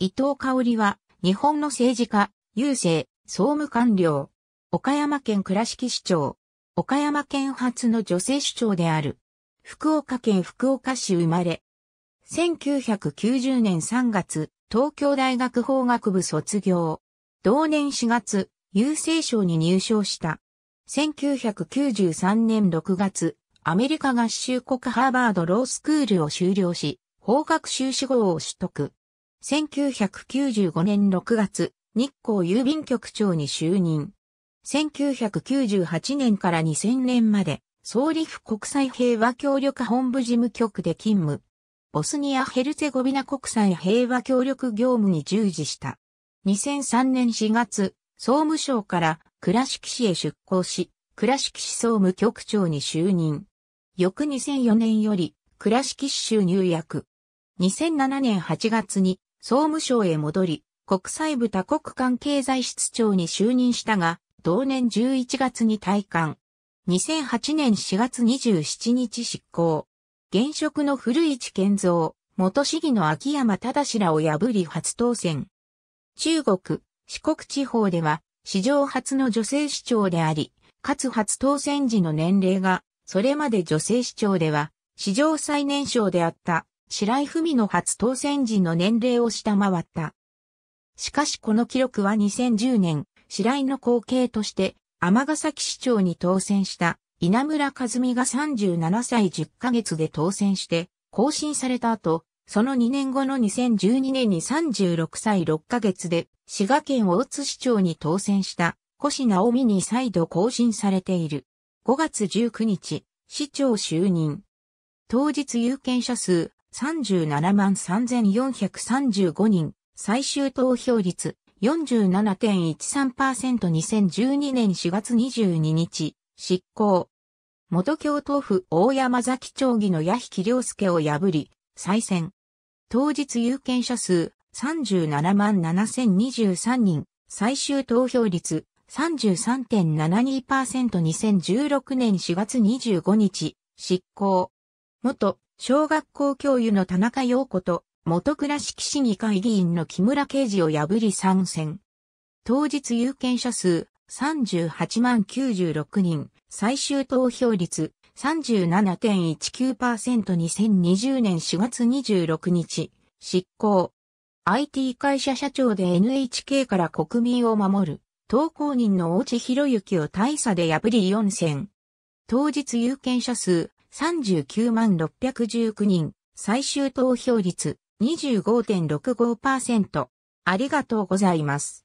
伊藤香織は、日本の政治家、郵政、総務官僚、岡山県倉敷市長、岡山県初の女性市長である、福岡県福岡市生まれ、1990年3月、東京大学法学部卒業。同年4月、郵政省に入省した。1993年6月、アメリカ合衆国ハーバードロースクールを修了し、法学修士号を取得。1995年6月、日光郵便局長に就任。1998年から2000年まで、総理府国際平和協力本部事務局で勤務。ボスニア・ヘルツェゴビナ国際平和協力業務に従事した。2003年4月、総務省から倉敷市へ出向し、倉敷市総務局長に就任。翌2004年より、倉敷市州入役。2007年8月に総務省へ戻り、国際部多国間経済室長に就任したが、同年11月に退官。2008年4月27日執行。現職の古市健三、元市議の秋山忠らを破り初当選。中国、四国地方では、史上初の女性市長であり、かつ初当選時の年齢が、それまで女性市長では、史上最年少であった白井文の初当選時の年齢を下回った。しかしこの記録は2010年、白井の後継として、ヶ崎市長に当選した稲村和美が37歳10ヶ月で当選して、更新された後、その2年後の2012年に36歳6ヶ月で、滋賀県大津市長に当選した、越直美に再度更新されている。5月19日、市長就任。当日有権者数37万3435人、最終投票率 47.13%2012 年4月22日、執行。元京都府大山崎町議の矢引良介を破り、再選。当日有権者数37万7023人、最終投票率 33.72%2016 年4月25日、執行。元小学校教諭の田中陽子と、元倉敷市議会議員の木村刑事を破り参戦。当日有権者数38万96人、最終投票率 37.19%2020 年4月26日、執行。IT 会社社長で NHK から国民を守る、投稿人の大地博之を大差で破り4選。当日有権者数39万619人、最終投票率25.65%。ありがとうございます。